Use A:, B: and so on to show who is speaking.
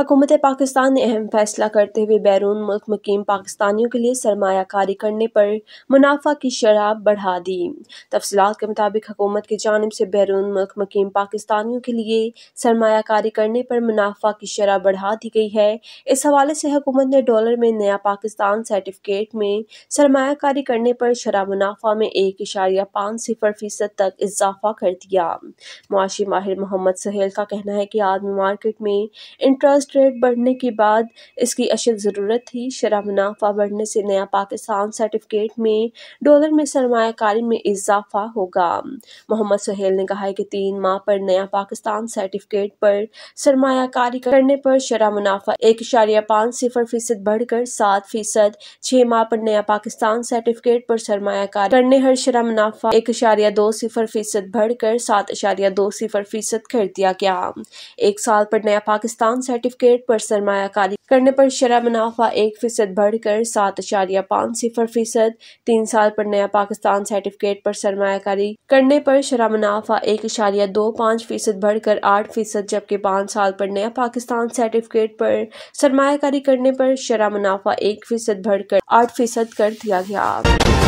A: हकूमत पाकिस्तान ने अहम फैसला करते हुए बैरून मुल्क मुकीम पाकिस्तानियों के लिए सरमाकारी करने पर मुनाफा की शराब बढ़ा दी तफसलत के मुताबिक हकूमत की जानब से बैरून मुल्क मुकीम पाकिस्तानियों के लिए सरमाकारी करने पर मुनाफा की शराब बढ़ा दी गई है इस हवाले से हकूमत ने डॉलर में नया पाकिस्तान सर्टिफिकेट में सरमाकारी करने पर शराब मुनाफा में एक इशारिया पाँच सिफर फीसद तक इजाफा कर दिया माहिर मोहम्मद सहेल का कहना है कि आदमी मार्केट में इंटरेस्ट इंटरेस्ट रेट बढ़ने के बाद इसकी अशद ज़रूरत थी शराब मुनाफा बढ़ने से नया पाकिस्तान सर्टिफिकेट में डॉलर में सरमाकारी में इजाफा होगा मोहम्मद सहेल ने कहा है कि तीन माह पर नया पाकिस्तान सर्टिफिकेट पर सरमाकारी करने पर शराब मुनाफा एक इशारिया पाँच सिफर फीसद बढ़कर सात फीसद छः माह पर नया पाकिस्तान सर्टिफिकेट पर सरमाकारी करने हर शराब मुनाफा एक इशारिया दो सिफर फीसद बढ़कर सात इशारिया दो सिफर फीसद कर दिया गया एक साल पर नया पाकिस्तान सर्टिफिकेट सर्टिफिकेट पर सरमाकारी करने पर शरा मुनाफा एक फीसद बढ़कर सात अशारिया पाँच सिफर फीसद तीन साल पर नया पाकिस्तान सर्टिफिकेट पर सरमाकारी करने पर शरा मुनाफा एक अशारिया दो पाँच फीसद बढ़कर आठ फीसद जबकि पाँच साल पर नया पाकिस्तान सर्टिफिकेट पर सरमाकारी करने पर शरा मुनाफा एक फीसद बढ़कर आठ फीसद कर दिया गया